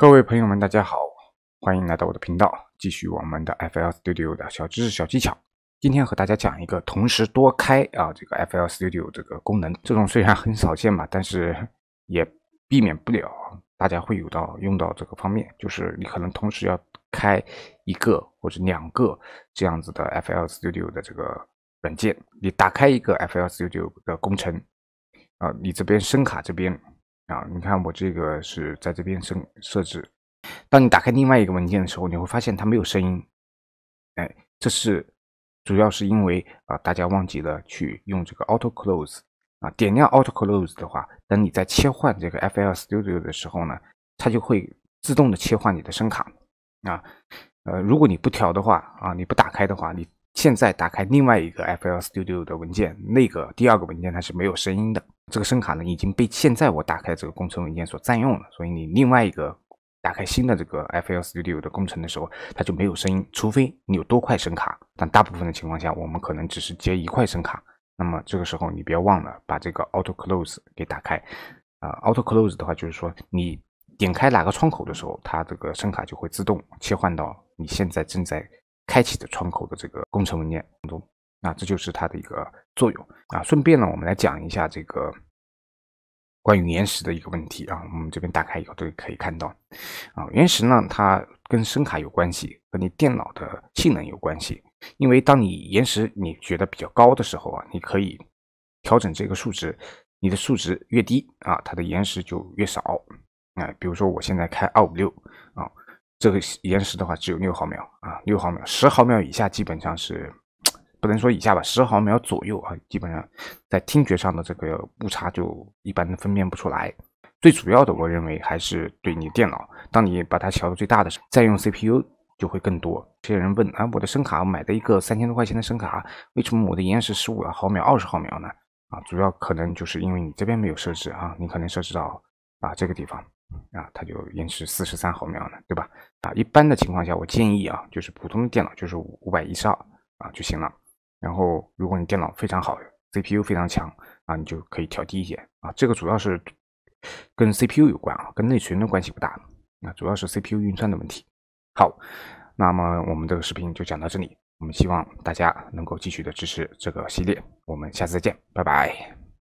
各位朋友们，大家好，欢迎来到我的频道，继续我们的 FL Studio 的小知识、小技巧。今天和大家讲一个同时多开啊，这个 FL Studio 这个功能。这种虽然很少见吧，但是也避免不了，大家会有到用到这个方面。就是你可能同时要开一个或者两个这样子的 FL Studio 的这个软件。你打开一个 FL Studio 的工程，啊，你这边声卡这边。啊，你看我这个是在这边设设置。当你打开另外一个文件的时候，你会发现它没有声音。哎，这是主要是因为啊，大家忘记了去用这个 Auto Close。啊，点亮 Auto Close 的话，等你在切换这个 FL Studio 的时候呢，它就会自动的切换你的声卡。啊，呃，如果你不调的话，啊，你不打开的话，你现在打开另外一个 FL Studio 的文件，那个第二个文件它是没有声音的。这个声卡呢已经被现在我打开这个工程文件所占用了，所以你另外一个打开新的这个 FL Studio 的工程的时候，它就没有声音，除非你有多块声卡。但大部分的情况下，我们可能只是接一块声卡，那么这个时候你不要忘了把这个 Auto Close 给打开。啊，Auto Close 的话就是说你点开哪个窗口的时候，它这个声卡就会自动切换到你现在正在开启的窗口的这个工程文件当中。那这就是它的一个作用啊！顺便呢，我们来讲一下这个关于延时的一个问题啊。我们这边打开以后都可以看到啊，延时呢，它跟声卡有关系，和你电脑的性能有关系。因为当你延时你觉得比较高的时候啊，你可以调整这个数值，你的数值越低啊，它的延时就越少。哎，比如说我现在开二五六啊，这个延时的话只有六毫秒啊，六毫秒，十毫秒以下基本上是。不能说以下吧，十毫秒左右啊，基本上在听觉上的这个误差就一般分辨不出来。最主要的，我认为还是对你电脑，当你把它调到最大的时候，再用 CPU 就会更多。这些人问啊，我的声卡我买的一个三千多块钱的声卡，为什么我的延时十五毫秒、二十毫秒呢？啊，主要可能就是因为你这边没有设置啊，你可能设置到啊这个地方啊，它就延迟四十三毫秒呢，对吧？啊，一般的情况下，我建议啊，就是普通的电脑就是五百一十二啊就行了。然后，如果你电脑非常好，CPU 非常强啊，你就可以调低一些啊。这个主要是跟 CPU 有关啊，跟内存的关系不大。那主要是 CPU 运算的问题。好，那么我们这个视频就讲到这里。我们希望大家能够继续的支持这个系列。我们下次再见，拜拜。